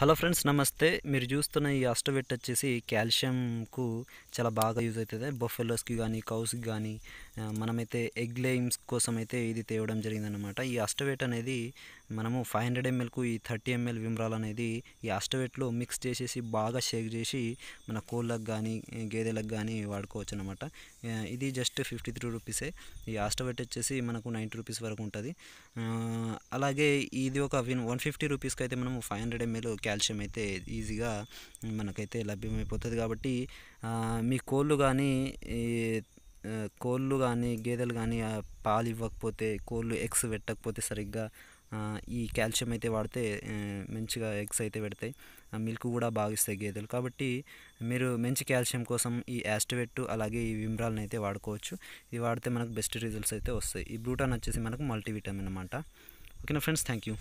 hello friends నమస్తే మీరు చూస్తున్న ఈ అష్టవెట్ వచ్చేసి కాల్షియంకు చాలా బాగా యూజ్ అవుతుంది బొఫెల్లోస్కి కానీ కౌస్కి కానీ మనమైతే ఎగ్ కోసం అయితే ఇది తేవడం జరిగిందనమాట ఈ అష్టవెట్ అనేది మనము ఫైవ్ హండ్రెడ్ ఎంఎల్కు ఈ థర్టీ ఎంఎల్ విమ్రాల్ అనేది ఈ ఆస్టవేట్లో మిక్స్ చేసేసి బాగా షేక్ చేసి మన కోళ్ళకు కానీ గేదెలకు కానీ వాడుకోవచ్చు అనమాట ఇది జస్ట్ ఫిఫ్టీ త్రీ రూపీసే ఈ ఆస్టవేట్ వచ్చేసి మనకు నైంటీ రూపీస్ వరకు ఉంటుంది అలాగే ఇది ఒక విన్ వన్ ఫిఫ్టీ రూపీస్కి అయితే మనము ఫైవ్ హండ్రెడ్ ఎంఎల్ కాల్షియం అయితే ఈజీగా మనకైతే లభ్యమైపోతుంది కాబట్టి మీ కోళ్ళు కానీ కోళ్ళు కానీ గేదెలు కానీ పాలు ఇవ్వకపోతే కోళ్ళు ఎగ్స్ పెట్టకపోతే సరిగ్గా ఈ కాల్షియం అయితే వాడితే మంచిగా ఎగ్స్ అయితే పెడతాయి మిల్క్ కూడా బాగా ఇస్తాయి గేదెలు కాబట్టి మీరు మంచి కాల్షియం కోసం ఈ యాస్టివెట్ అలాగే ఈ విమ్రాల్ని అయితే వాడుకోవచ్చు ఇది వాడితే మనకు బెస్ట్ రిజల్ట్స్ అయితే వస్తాయి ఈ బ్రూటాన్ వచ్చేసి మనకు మల్టీవిటమిన్ అనమాట ఓకేనా ఫ్రెండ్స్ థ్యాంక్ యూ